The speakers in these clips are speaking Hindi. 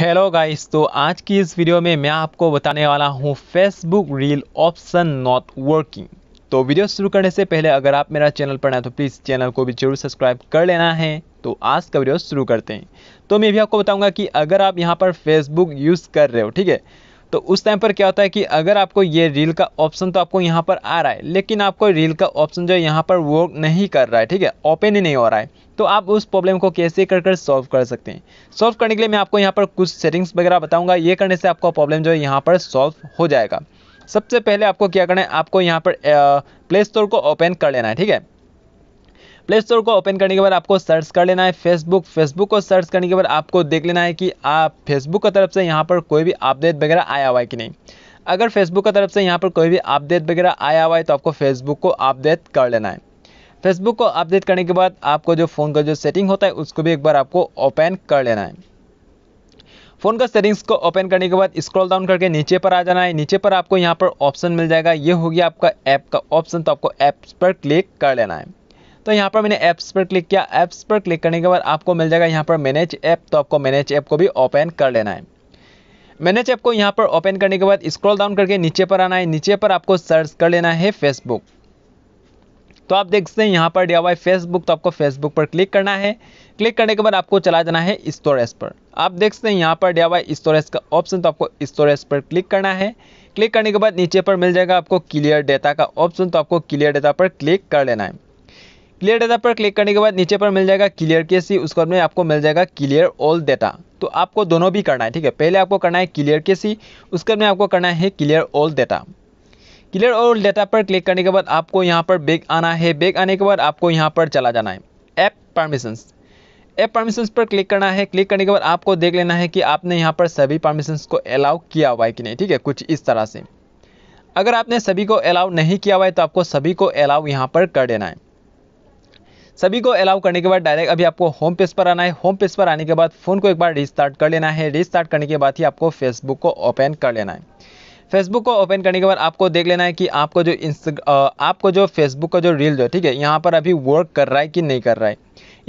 हेलो गाइस तो आज की इस वीडियो में मैं आपको बताने वाला हूँ Facebook reel option not working तो वीडियो शुरू करने से पहले अगर आप मेरा चैनल पर हैं तो प्लीज़ चैनल को भी जरूर सब्सक्राइब कर लेना है तो आज का वीडियो शुरू करते हैं तो मैं भी आपको बताऊंगा कि अगर आप यहाँ पर फेसबुक यूज़ कर रहे हो ठीक है तो उस टाइम पर क्या होता है कि अगर आपको ये रील का ऑप्शन तो आपको यहाँ पर आ रहा है लेकिन आपको रील का ऑप्शन जो है यहाँ पर वर्क नहीं कर रहा है ठीक है ओपन ही नहीं हो रहा है तो आप उस प्रॉब्लम को कैसे कर कर सॉल्व कर सकते हैं सॉल्व करने के लिए मैं आपको यहाँ पर कुछ सेटिंग्स वगैरह बताऊँगा ये करने से आपका प्रॉब्लम जो है यहाँ पर सॉल्व हो जाएगा सबसे पहले आपको क्या करना है आपको यहाँ पर प्ले स्टोर को ओपन कर लेना है ठीक है प्ले स्टोर को ओपन करने के बाद आपको सर्च कर लेना है फेसबुक फेसबुक को सर्च करने के बाद आपको देख लेना है कि आप फेसबुक की तरफ से यहाँ पर कोई भी अपडेट वगैरह आया हुआ है कि नहीं अगर फेसबुक की तरफ से यहाँ पर कोई भी अपडेट वगैरह आया हुआ है तो आपको फेसबुक को अपडेट कर लेना है फेसबुक को अपडेट करने के बाद आपको जो फ़ोन का जो सेटिंग होता है उसको भी एक बार आपको ओपन कर लेना है फ़ोन का सेटिंग्स को ओपन करने के बाद स्क्रॉल डाउन करके नीचे पर आ जाना है नीचे पर आपको यहाँ पर ऑप्शन मिल जाएगा ये हो गया आपका ऐप का ऑप्शन तो आपको ऐप्स पर क्लिक कर लेना है तो यहाँ पर मैंने ऐप्स पर क्लिक किया ऐप्स पर क्लिक करने के बाद आपको मिल जाएगा यहाँ पर मैनेज ऐप तो आपको मैनेज ऐप को भी ओपन कर लेना है मैनेज ऐप को यहाँ पर ओपन करने के बाद स्क्रॉल डाउन करके नीचे पर आना है नीचे पर आपको सर्च कर लेना है फेसबुक तो आप देख सकते हैं यहाँ पर डिया हुआ फेसबुक तो आपको फेसबुक पर क्लिक करना है क्लिक करने के बाद आपको चला जाना है स्टोरेज पर आप देख सकते हैं यहाँ पर दिया हुआ स्टोरेज का ऑप्शन तो आपको स्टोरेज पर क्लिक करना है क्लिक करने के बाद नीचे पर मिल जाएगा आपको क्लियर डेटा का ऑप्शन तो आपको क्लियर डेटा पर क्लिक कर लेना है क्लियर डाटा पर क्लिक करने के बाद नीचे पर मिल जाएगा क्लियर के सी उसके बाद में आपको मिल जाएगा क्लियर ऑल डेटा तो आपको दोनों भी करना है ठीक है पहले आपको करना है क्लियर के सी उसके बाद में आपको करना है clear all data clear all data पर क्लिक करने के बाद आपको यहाँ पर बैग आना है बैग आने के बाद आपको यहाँ पर चला जाना है ऐप परमिशंस ऐप परमिशंस पर क्लिक करना है क्लिक करने के बाद आपको देख लेना है कि आपने यहाँ पर सभी परमिशंस को अलाउ किया हुआ है कि नहीं ठीक है कुछ इस तरह से अगर आपने सभी को अलाउ नहीं किया हुआ है तो आपको सभी को अलाउ यहाँ पर कर देना है सभी को अलाउ करने के बाद डायरेक्ट अभी आपको होम पेज पर आना है होम पेज पर आने के बाद फ़ोन को एक बार रिस्टार्ट कर लेना है रिस्टार्ट करने के बाद ही आपको फेसबुक को ओपन कर लेना है फेसबुक को ओपन करने के बाद आपको देख लेना है कि आपको जो इंस्टा आपको जो फेसबुक का जो रील जो ठीक है यहाँ पर अभी वर्क कर रहा है कि नहीं कर रहा है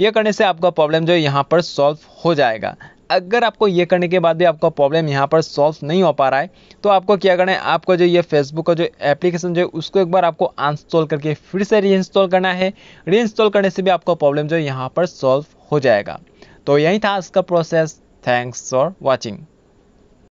ये करने से आपका प्रॉब्लम जो है यहाँ पर सॉल्व हो जाएगा अगर आपको ये करने के बाद भी आपका प्रॉब्लम यहाँ पर सॉल्व नहीं हो पा रहा है तो आपको क्या करना है आपको जो ये फेसबुक का जो एप्लीकेशन जो है उसको एक बार आपको अनस्टॉल करके फिर से री करना है री करने से भी आपका प्रॉब्लम जो है यहाँ पर सॉल्व हो जाएगा तो यही था इसका प्रोसेस थैंक्स फॉर वॉचिंग